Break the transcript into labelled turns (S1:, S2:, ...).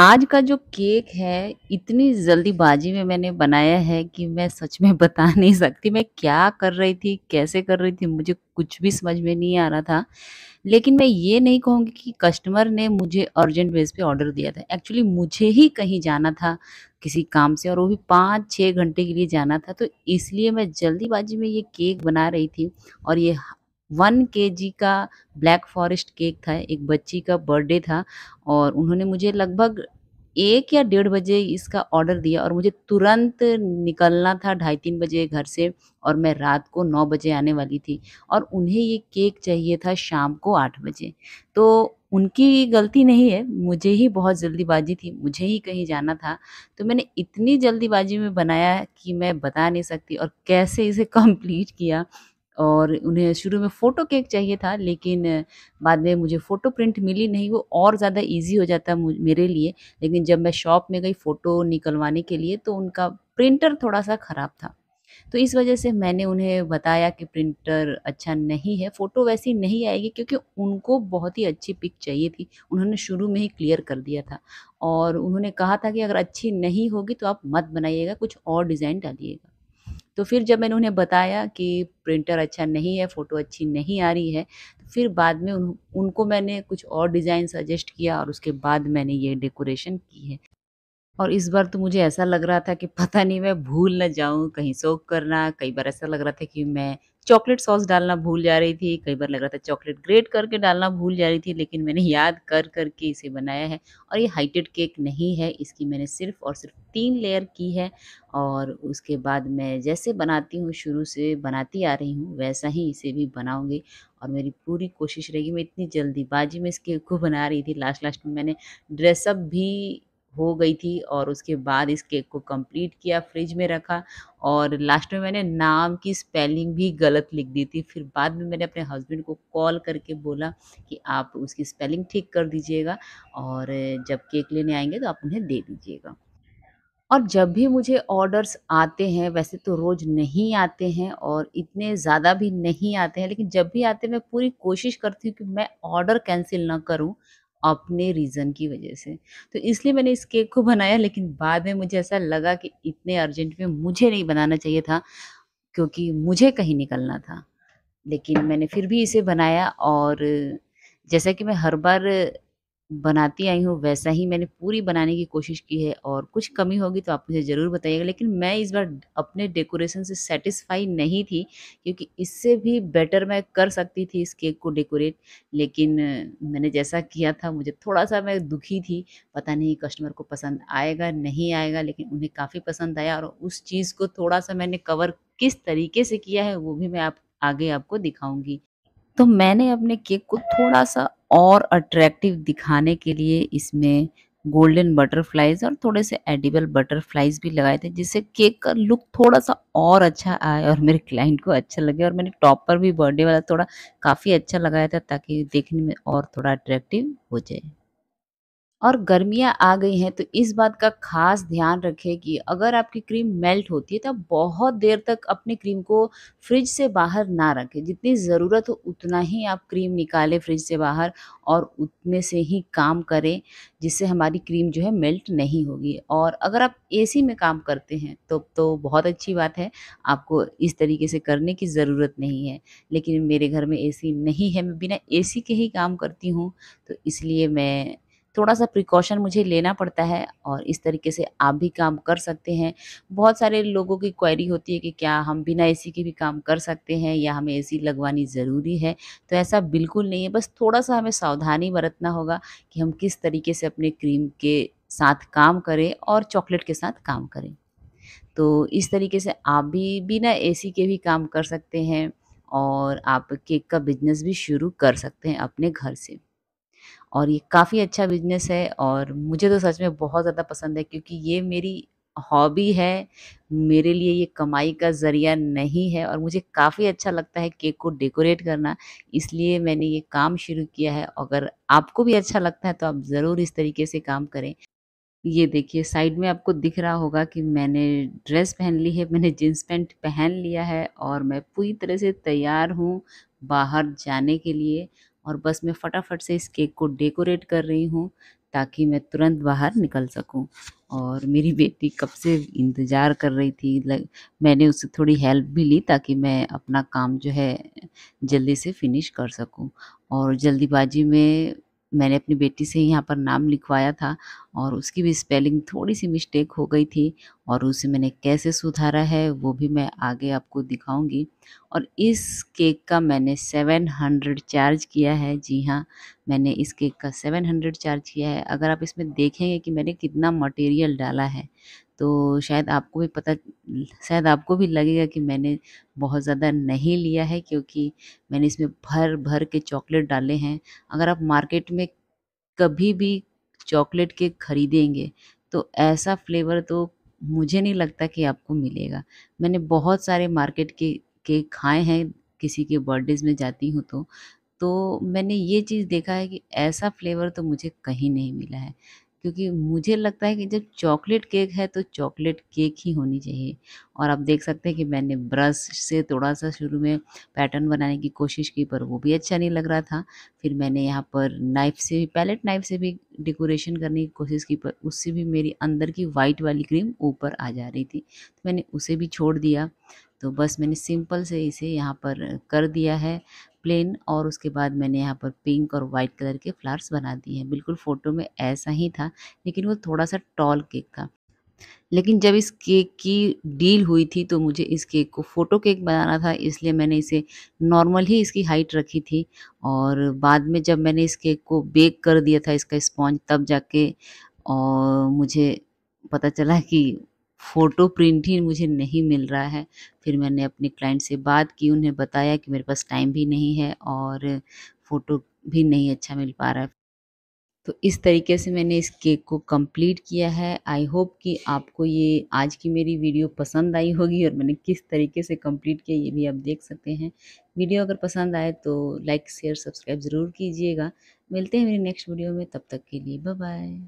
S1: आज का जो केक है इतनी जल्दीबाजी में मैंने बनाया है कि मैं सच में बता नहीं सकती मैं क्या कर रही थी कैसे कर रही थी मुझे कुछ भी समझ में नहीं आ रहा था लेकिन मैं ये नहीं कहूँगी कि कस्टमर ने मुझे अर्जेंट बेस पे ऑर्डर दिया था एक्चुअली मुझे ही कहीं जाना था किसी काम से और वो भी पाँच छः घंटे के लिए जाना था तो इसलिए मैं जल्दीबाजी में ये केक बना रही थी और ये वन के जी का ब्लैक फॉरेस्ट केक था एक बच्ची का बर्थडे था और उन्होंने मुझे लगभग एक या डेढ़ बजे इसका ऑर्डर दिया और मुझे तुरंत निकलना था ढाई तीन बजे घर से और मैं रात को नौ बजे आने वाली थी और उन्हें ये केक चाहिए था शाम को आठ बजे तो उनकी गलती नहीं है मुझे ही बहुत जल्दीबाजी थी मुझे ही कहीं जाना था तो मैंने इतनी जल्दीबाजी में बनाया कि मैं बता नहीं सकती और कैसे इसे कंप्लीट किया और उन्हें शुरू में फ़ोटो केक चाहिए था लेकिन बाद में मुझे फ़ोटो प्रिंट मिली नहीं वो और ज़्यादा इजी हो जाता मेरे लिए लेकिन जब मैं शॉप में गई फ़ोटो निकलवाने के लिए तो उनका प्रिंटर थोड़ा सा ख़राब था तो इस वजह से मैंने उन्हें बताया कि प्रिंटर अच्छा नहीं है फ़ोटो वैसी नहीं आएगी क्योंकि उनको बहुत ही अच्छी पिक चाहिए थी उन्होंने शुरू में ही क्लियर कर दिया था और उन्होंने कहा था कि अगर अच्छी नहीं होगी तो आप मत बनाइएगा कुछ और डिज़ाइन डालिएगा तो फिर जब मैंने उन्हें बताया कि प्रिंटर अच्छा नहीं है फ़ोटो अच्छी नहीं आ रही है तो फिर बाद में उन, उनको मैंने कुछ और डिज़ाइन सजेस्ट किया और उसके बाद मैंने ये डेकोरेशन की है और इस बार तो मुझे ऐसा लग रहा था कि पता नहीं मैं भूल ना जाऊँ कहीं सोख करना कई बार ऐसा लग रहा था कि मैं चॉकलेट सॉस डालना भूल जा रही थी कई बार लग रहा था चॉकलेट ग्रेट करके डालना भूल जा रही थी लेकिन मैंने याद कर कर के इसे बनाया है और ये हाइटेड केक नहीं है इसकी मैंने सिर्फ और सिर्फ तीन लेयर की है और उसके बाद मैं जैसे बनाती हूँ शुरू से बनाती आ रही हूँ वैसा ही इसे भी बनाऊँगी और मेरी पूरी कोशिश रहेगी मैं इतनी जल्दीबाजी में इस केक को बना रही थी लास्ट लास्ट में मैंने ड्रेसअप भी हो गई थी और उसके बाद इस केक को कंप्लीट किया फ्रिज में रखा और लास्ट में मैंने नाम की स्पेलिंग भी गलत लिख दी थी फिर बाद में मैंने अपने हस्बैंड को कॉल करके बोला कि आप उसकी स्पेलिंग ठीक कर दीजिएगा और जब केक लेने आएंगे तो आप उन्हें दे दीजिएगा और जब भी मुझे ऑर्डर्स आते हैं वैसे तो रोज़ नहीं आते हैं और इतने ज़्यादा भी नहीं आते हैं लेकिन जब भी आते मैं पूरी कोशिश करती हूँ कि मैं ऑर्डर कैंसिल ना करूँ अपने रीज़न की वजह से तो इसलिए मैंने इस केक को बनाया लेकिन बाद में मुझे ऐसा लगा कि इतने अर्जेंट में मुझे नहीं बनाना चाहिए था क्योंकि मुझे कहीं निकलना था लेकिन मैंने फिर भी इसे बनाया और जैसा कि मैं हर बार बनाती आई हूँ वैसा ही मैंने पूरी बनाने की कोशिश की है और कुछ कमी होगी तो आप मुझे ज़रूर बताइएगा लेकिन मैं इस बार अपने डेकोरेशन से सेटिस्फाई नहीं थी क्योंकि इससे भी बेटर मैं कर सकती थी इस केक को डेकोरेट लेकिन मैंने जैसा किया था मुझे थोड़ा सा मैं दुखी थी पता नहीं कस्टमर को पसंद आएगा नहीं आएगा लेकिन उन्हें काफ़ी पसंद आया और उस चीज़ को थोड़ा सा मैंने कवर किस तरीके से किया है वो भी मैं आप आगे आपको दिखाऊंगी तो मैंने अपने केक को थोड़ा सा और अट्रैक्टिव दिखाने के लिए इसमें गोल्डन बटरफ्लाइज और थोड़े से एडिबल बटरफ्लाइज भी लगाए थे जिससे केक का लुक थोड़ा सा और अच्छा आए और मेरे क्लाइंट को अच्छा लगे और मैंने टॉप पर भी बर्थडे वाला थोड़ा काफ़ी अच्छा लगाया था ताकि देखने में और थोड़ा अट्रैक्टिव हो जाए और गर्मियाँ आ गई हैं तो इस बात का खास ध्यान रखें कि अगर आपकी क्रीम मेल्ट होती है तो आप बहुत देर तक अपने क्रीम को फ्रिज से बाहर ना रखें जितनी ज़रूरत हो उतना ही आप क्रीम निकालें फ्रिज से बाहर और उतने से ही काम करें जिससे हमारी क्रीम जो है मेल्ट नहीं होगी और अगर आप एसी में काम करते हैं तो तो बहुत अच्छी बात है आपको इस तरीके से करने की ज़रूरत नहीं है लेकिन मेरे घर में एसी नहीं है मैं बिना एसी के ही काम करती हूँ तो इसलिए मैं थोड़ा सा प्रिकॉशन मुझे लेना पड़ता है और इस तरीके से आप भी काम कर सकते हैं बहुत सारे लोगों की क्वेरी होती है कि क्या हम बिना एसी के भी काम कर सकते हैं या हमें एसी लगवानी ज़रूरी है तो ऐसा बिल्कुल नहीं है बस थोड़ा सा हमें सावधानी बरतना होगा कि हम किस तरीके से अपने क्रीम के साथ काम करें और चॉकलेट के साथ काम करें तो इस तरीके से आप भी बिना एसी के भी काम कर सकते हैं और आप केक का बिजनेस भी शुरू कर सकते हैं अपने घर से और ये काफ़ी अच्छा बिजनेस है और मुझे तो सच में बहुत ज़्यादा पसंद है क्योंकि ये मेरी हॉबी है मेरे लिए ये कमाई का ज़रिया नहीं है और मुझे काफ़ी अच्छा लगता है केक को डेकोरेट करना इसलिए मैंने ये काम शुरू किया है अगर आपको भी अच्छा लगता है तो आप ज़रूर इस तरीके से काम करें ये देखिए साइड में आपको दिख रहा होगा कि मैंने ड्रेस पहन ली है मैंने जीन्स पैंट पहन लिया है और मैं पूरी तरह से तैयार हूँ बाहर जाने के लिए और बस मैं फटाफट से इस केक को डेकोरेट कर रही हूँ ताकि मैं तुरंत बाहर निकल सकूँ और मेरी बेटी कब से इंतज़ार कर रही थी लग, मैंने उससे थोड़ी हेल्प भी ली ताकि मैं अपना काम जो है जल्दी से फिनिश कर सकूँ और जल्दीबाजी में मैंने अपनी बेटी से यहाँ पर नाम लिखवाया था और उसकी भी स्पेलिंग थोड़ी सी मिस्टेक हो गई थी और उसे मैंने कैसे सुधारा है वो भी मैं आगे आपको दिखाऊंगी और इस केक का मैंने 700 चार्ज किया है जी हाँ मैंने इस केक का 700 चार्ज किया है अगर आप इसमें देखेंगे कि मैंने कितना मटेरियल डाला है तो शायद आपको भी पता शायद आपको भी लगेगा कि मैंने बहुत ज़्यादा नहीं लिया है क्योंकि मैंने इसमें भर भर के चॉकलेट डाले हैं अगर आप मार्केट में कभी भी चॉकलेट केक खरीदेंगे तो ऐसा फ्लेवर तो मुझे नहीं लगता कि आपको मिलेगा मैंने बहुत सारे मार्केट के केक खाए हैं किसी के बर्थडेज में जाती हूँ तो तो मैंने ये चीज़ देखा है कि ऐसा फ्लेवर तो मुझे कहीं नहीं मिला है क्योंकि मुझे लगता है कि जब चॉकलेट केक है तो चॉकलेट केक ही होनी चाहिए और आप देख सकते हैं कि मैंने ब्रश से थोड़ा सा शुरू में पैटर्न बनाने की कोशिश की पर वो भी अच्छा नहीं लग रहा था फिर मैंने यहाँ पर नाइफ़ से पैलेट नाइफ़ से भी डेकोरेशन करने की कोशिश की पर उससे भी मेरी अंदर की वाइट वाली क्रीम ऊपर आ जा रही थी तो मैंने उसे भी छोड़ दिया तो बस मैंने सिंपल से इसे यहाँ पर कर दिया है प्लेन और उसके बाद मैंने यहाँ पर पिंक और वाइट कलर के फ्लावर्स बना दिए हैं बिल्कुल फ़ोटो में ऐसा ही था लेकिन वो थोड़ा सा टॉल केक था लेकिन जब इस केक की डील हुई थी तो मुझे इस केक को फ़ोटो केक बनाना था इसलिए मैंने इसे नॉर्मल ही इसकी हाइट रखी थी और बाद में जब मैंने इस केक को बेक कर दिया था इसका स्पॉन्ज तब जाके और मुझे पता चला कि फ़ोटो प्रिंट ही मुझे नहीं मिल रहा है फिर मैंने अपने क्लाइंट से बात की उन्हें बताया कि मेरे पास टाइम भी नहीं है और फ़ोटो भी नहीं अच्छा मिल पा रहा है तो इस तरीके से मैंने इस केक को कंप्लीट किया है आई होप कि आपको ये आज की मेरी वीडियो पसंद आई होगी और मैंने किस तरीके से कंप्लीट किया ये भी आप देख सकते हैं वीडियो अगर पसंद आए तो लाइक शेयर सब्सक्राइब ज़रूर कीजिएगा मिलते हैं मेरी नेक्स्ट वीडियो में तब तक के लिए बाय